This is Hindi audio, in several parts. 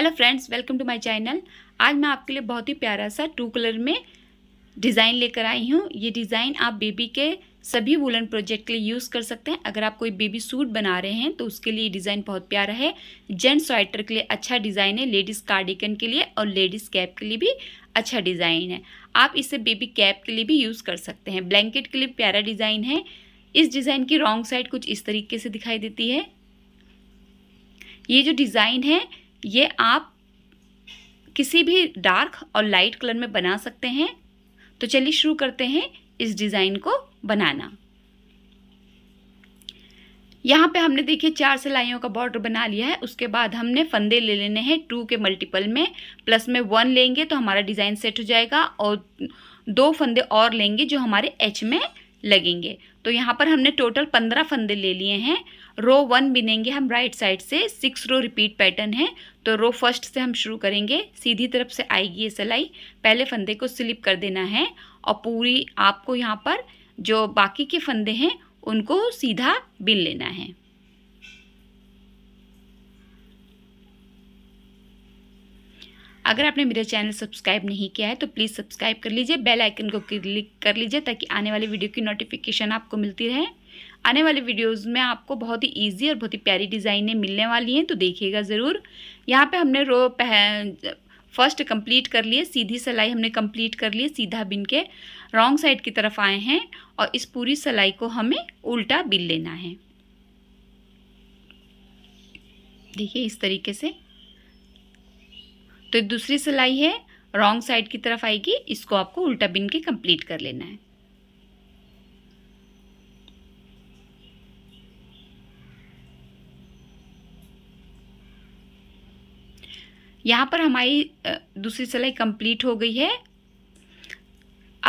hello friends welcome to my channel आज मैं आपके लिए बहुत ही प्यारा सा टू कलर में डिज़ाइन लेकर आई हूँ ये डिज़ाइन आप बेबी के सभी वुलन प्रोजेक्ट के लिए यूज़ कर सकते हैं अगर आप कोई बेबी सूट बना रहे हैं तो उसके लिए डिज़ाइन बहुत प्यारा है जेंट्स स्वेटर के लिए अच्छा डिज़ाइन है लेडीज़ कार्डिकन के लिए और लेडीज़ कैप के लिए भी अच्छा डिज़ाइन है आप इसे बेबी कैप के लिए भी यूज़ कर सकते हैं ब्लैंकेट के लिए प्यारा डिज़ाइन है इस डिज़ाइन की रॉन्ग साइड कुछ इस तरीके से दिखाई देती है ये जो डिज़ाइन है ये आप किसी भी डार्क और लाइट कलर में बना सकते हैं तो चलिए शुरू करते हैं इस डिज़ाइन को बनाना यहाँ पे हमने देखिए चार सिलाइयों का बॉर्डर बना लिया है उसके बाद हमने फंदे ले लेने हैं टू के मल्टीपल में प्लस में वन लेंगे तो हमारा डिज़ाइन सेट हो जाएगा और दो फंदे और लेंगे जो हमारे एच में लगेंगे तो यहाँ पर हमने टोटल पंद्रह फंदे ले लिए हैं रो वन बिनेंगे हम राइट साइड से सिक्स रो रिपीट पैटर्न है तो रो फर्स्ट से हम शुरू करेंगे सीधी तरफ से आएगी ये सिलाई पहले फंदे को स्लिप कर देना है और पूरी आपको यहाँ पर जो बाकी के फंदे हैं उनको सीधा बिन लेना है अगर आपने मेरा चैनल सब्सक्राइब नहीं किया है तो प्लीज़ सब्सक्राइब कर लीजिए बेल आइकन को क्लिक कर लीजिए ताकि आने वाले वीडियो की नोटिफिकेशन आपको मिलती रहे आने वाले वीडियोस में आपको बहुत ही इजी और बहुत ही प्यारी डिज़ाइनें मिलने वाली हैं तो देखिएगा ज़रूर यहाँ पे हमने रो फर्स्ट कंप्लीट कर लिए सीधी सिलाई हमने कंप्लीट कर लिए सीधा बिन के रॉन्ग साइड की तरफ आए हैं और इस पूरी सिलाई को हमें उल्टा बिन लेना है देखिए इस तरीके से तो दूसरी सिलाई है रॉन्ग साइड की तरफ आएगी इसको आपको उल्टा बिन के कंप्लीट कर लेना है यहाँ पर हमारी दूसरी सिलाई कंप्लीट हो गई है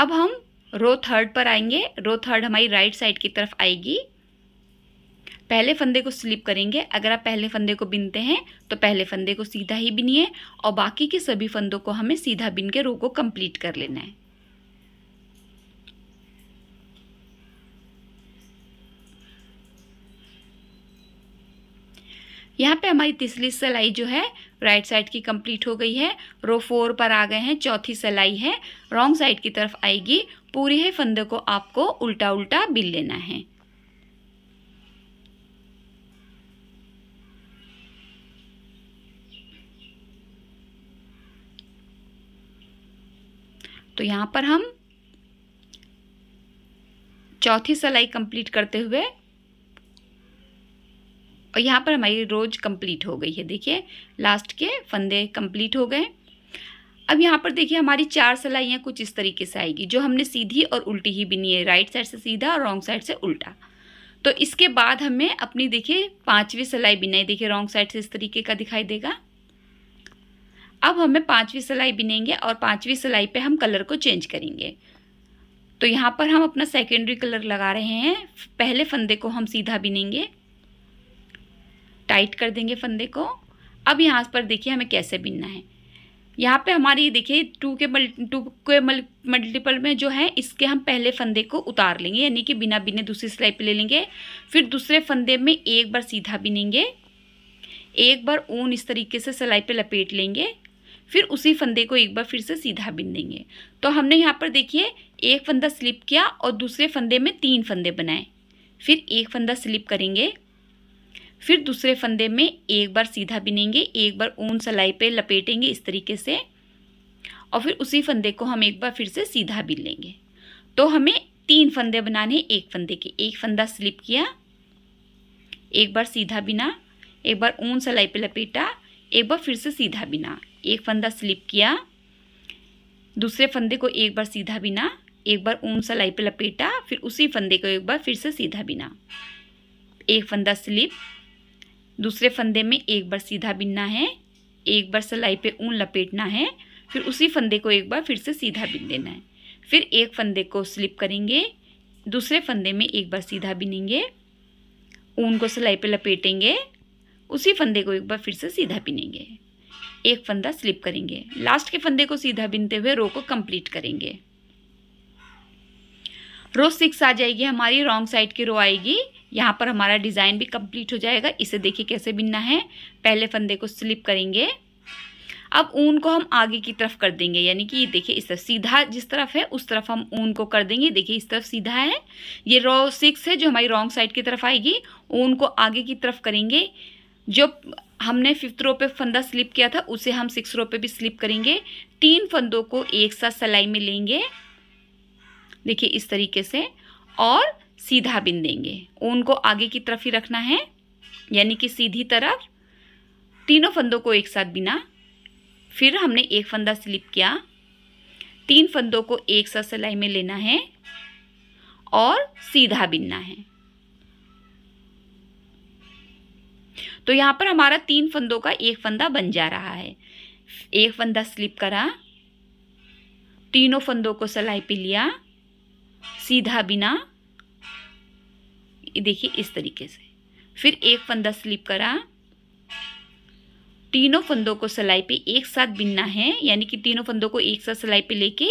अब हम रो थर्ड पर आएंगे रो थर्ड हमारी राइट साइड की तरफ आएगी पहले फंदे को स्लिप करेंगे अगर आप पहले फंदे को बिनते हैं तो पहले फंदे को सीधा ही बिनिए और बाकी के सभी फंदों को हमें सीधा बिन के रो को कंप्लीट कर लेना है यहाँ पे हमारी तीसरी सिलाई जो है राइट साइड की कंप्लीट हो गई है रो फोर पर आ गए हैं चौथी सिलाई है रॉन्ग साइड की तरफ आएगी पूरे ही फंदे को आपको उल्टा उल्टा बिल लेना है तो यहाँ पर हम चौथी सिलाई कंप्लीट करते हुए और यहाँ पर हमारी रोज कंप्लीट हो गई है देखिए लास्ट के फंदे कंप्लीट हो गए अब यहाँ पर देखिए हमारी चार सिलाइयाँ कुछ इस तरीके से आएगी जो हमने सीधी और उल्टी ही बिनी है राइट साइड से सीधा और रॉन्ग साइड से उल्टा तो इसके बाद हमें अपनी देखिए पाँचवीं सिलाई बिनाई देखिए रॉन्ग साइड से इस तरीके का दिखाई देगा अब हमें पाँचवीं सिलाई बिनेंगे और पाँचवीं सिलाई पर हम कलर को चेंज करेंगे तो यहाँ पर हम अपना सेकेंडरी कलर लगा रहे हैं पहले फंदे को हम सीधा बिनेंगे टाइट कर देंगे फंदे को अब यहाँ पर देखिए हमें कैसे बिनना है यहाँ पे हमारी देखिए टू के मल टू के मल मल्टीपल में जो है इसके हम पहले फंदे को उतार लेंगे यानी कि बिना बिने दूसरी सिलाई पे ले लेंगे फिर दूसरे फंदे में एक बार सीधा बिनेंगे एक बार ऊन इस तरीके से सिलाई पे लपेट लेंगे फिर उसी फंदे को एक बार फिर से सीधा बिन देंगे तो हमने यहाँ पर देखिए एक फंदा स्लिप किया और दूसरे फंदे में तीन फंदे बनाए फिर एक फंदा स्लिप करेंगे फिर दूसरे फंदे में एक बार सीधा बिनेंगे एक बार ऊन सलाई पे लपेटेंगे इस तरीके से और फिर उसी फंदे को हम एक बार फिर से सीधा बिन लेंगे तो हमें तीन फंदे बनाने एक फंदे के एक फंदा स्लिप किया एक बार सीधा बिना एक बार ऊन सलाई पे लपेटा एक बार फिर से सीधा बिना एक फंदा स्लिप किया दूसरे फंदे को एक बार सीधा बिना एक बार ऊन सलाई पे लपेटा फिर उसी फंदे को एक बार फिर से सीधा बिना एक फंदा स्लिप दूसरे फंदे में एक बार सीधा बिनना है एक बार सिलाई पे ऊन लपेटना है फिर उसी फंदे को एक बार फिर से सीधा बिन देना है फिर एक फंदे को स्लिप करेंगे दूसरे फंदे में एक बार सीधा बिनेंगे ऊन को सिलाई पे लपेटेंगे उसी फंदे को एक बार फिर से सीधा बिनेंगे एक फंदा स्लिप करेंगे लास्ट के फंदे को सीधा बिनते हुए रो को कंप्लीट करेंगे रो सिक्स आ जाएगी हमारी रॉन्ग साइड की रो आएगी यहाँ पर हमारा डिज़ाइन भी कंप्लीट हो जाएगा इसे देखिए कैसे बिनना है पहले फंदे को स्लिप करेंगे अब ऊन को हम आगे की तरफ कर देंगे यानी कि ये देखिए इस तरफ सीधा जिस तरफ है उस तरफ हम ऊन को कर देंगे देखिए इस तरफ सीधा है ये रॉ सिक्स है जो हमारी रॉन्ग साइड की तरफ आएगी ऊन को आगे की तरफ करेंगे जो हमने फिफ्थ रो पे फंदा स्लिप किया था उसे हम सिक्स रो पे भी स्लिप करेंगे तीन फंदों को एक साथ सिलाई में लेंगे देखिए इस तरीके से और सीधा बिन देंगे ऊन को आगे की तरफ ही रखना है यानी कि सीधी तरफ तीनों फंदों को एक साथ बिना फिर हमने एक फंदा स्लिप किया तीन फंदों को एक साथ सिलाई में लेना है और सीधा बिनना है तो यहाँ पर हमारा तीन फंदों का एक फंदा बन जा रहा है एक फंदा स्लिप करा तीनों फंदों को सिलाई पे लिया सीधा बिना देखिए इस तरीके से फिर एक फंदा स्लिप करा तीनों फंदों को सिलाई पे एक साथ बिनना है यानी कि तीनों फंदों को एक साथ सिलाई पे लेके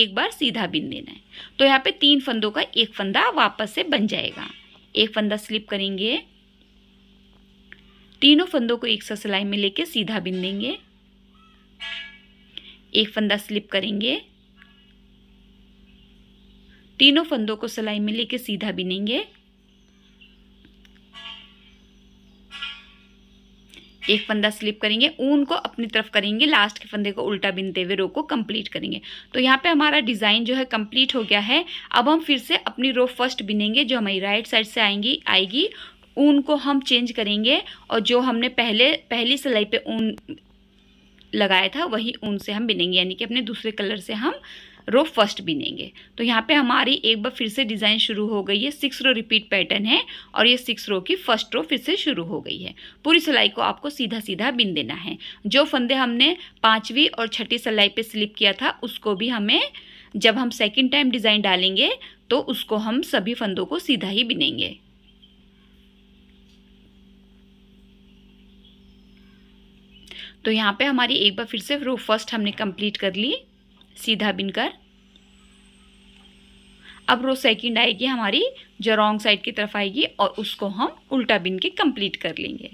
एक बार सीधा बिन देना है तो यहाँ पे तीन फंदों का एक फंदा वापस से बन जाएगा एक फंदा स्लिप करेंगे तीनों फंदों को एक साथ सिलाई में लेके सीधा बिन देंगे एक फंदा स्लिप करेंगे तीनों फंदों को सिलाई में लेके सीधा बिनेंगे एक फंदा स्लिप करेंगे ऊन को अपनी तरफ करेंगे लास्ट के फंदे को उल्टा बिनते हुए रो को कंप्लीट करेंगे तो यहाँ पे हमारा डिज़ाइन जो है कंप्लीट हो गया है अब हम फिर से अपनी रो फर्स्ट बिनेंगे जो हमारी राइट साइड से आएंगी आएगी ऊन को हम चेंज करेंगे और जो हमने पहले पहली सिलाई पर ऊन लगाया था वही ऊन से हम बिनेंगे यानी कि अपने दूसरे कलर से हम रो फर्स्ट बिनेंगे तो यहाँ पे हमारी एक बार फिर से डिज़ाइन शुरू हो गई है सिक्स रो रिपीट पैटर्न है और ये सिक्स रो की फर्स्ट रो फिर से शुरू हो गई है पूरी सिलाई को आपको सीधा सीधा बिन देना है जो फंदे हमने पाँचवीं और छठी सिलाई पर स्लिप किया था उसको भी हमें जब हम सेकेंड टाइम डिज़ाइन डालेंगे तो उसको हम सभी फंदों को सीधा ही बिनेंगे तो यहाँ पे हमारी एक बार फिर से रो फर्स्ट हमने कंप्लीट कर ली सीधा बिनकर अब रो सेकेंड आएगी हमारी जो रॉन्ग साइड की तरफ आएगी और उसको हम उल्टा बिन के कंप्लीट कर लेंगे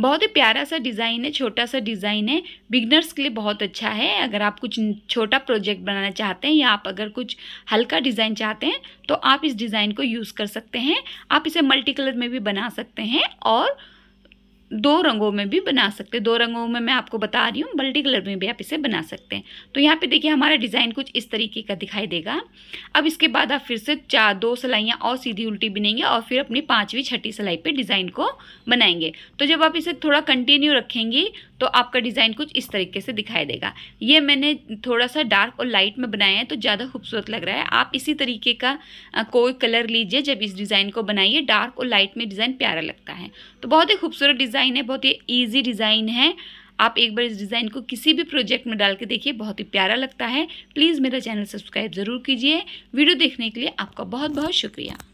बहुत ही प्यारा सा डिज़ाइन है छोटा सा डिज़ाइन है बिगनर्स के लिए बहुत अच्छा है अगर आप कुछ छोटा प्रोजेक्ट बनाना चाहते हैं या आप अगर कुछ हल्का डिज़ाइन चाहते हैं तो आप इस डिज़ाइन को यूज़ कर सकते हैं आप इसे मल्टी कलर में भी बना सकते हैं और दो रंगों में भी बना सकते हैं दो रंगों में मैं आपको बता रही हूँ मल्टी कलर में भी आप इसे बना सकते हैं तो यहाँ पे देखिए हमारा डिज़ाइन कुछ इस तरीके का दिखाई देगा अब इसके बाद आप फिर से चार दो सिलाइयाँ और सीधी उल्टी बिनेंगे और फिर अपनी पाँचवीं छठी सिलाई पे डिज़ाइन को बनाएंगे तो जब आप इसे थोड़ा कंटिन्यू रखेंगी तो आपका डिज़ाइन कुछ इस तरीके से दिखाई देगा ये मैंने थोड़ा सा डार्क और लाइट में बनाया है तो ज़्यादा खूबसूरत लग रहा है आप इसी तरीके का कोई कलर लीजिए जब इस डिज़ाइन को बनाइए डार्क और लाइट में डिज़ाइन प्यारा लगता है तो बहुत ही खूबसूरत डिज़ाइन है बहुत ही ईजी डिज़ाइन है आप एक बार इस डिज़ाइन को किसी भी प्रोजेक्ट में डाल के देखिए बहुत ही प्यारा लगता है प्लीज़ मेरा चैनल सब्सक्राइब ज़रूर कीजिए वीडियो देखने के लिए आपका बहुत बहुत शुक्रिया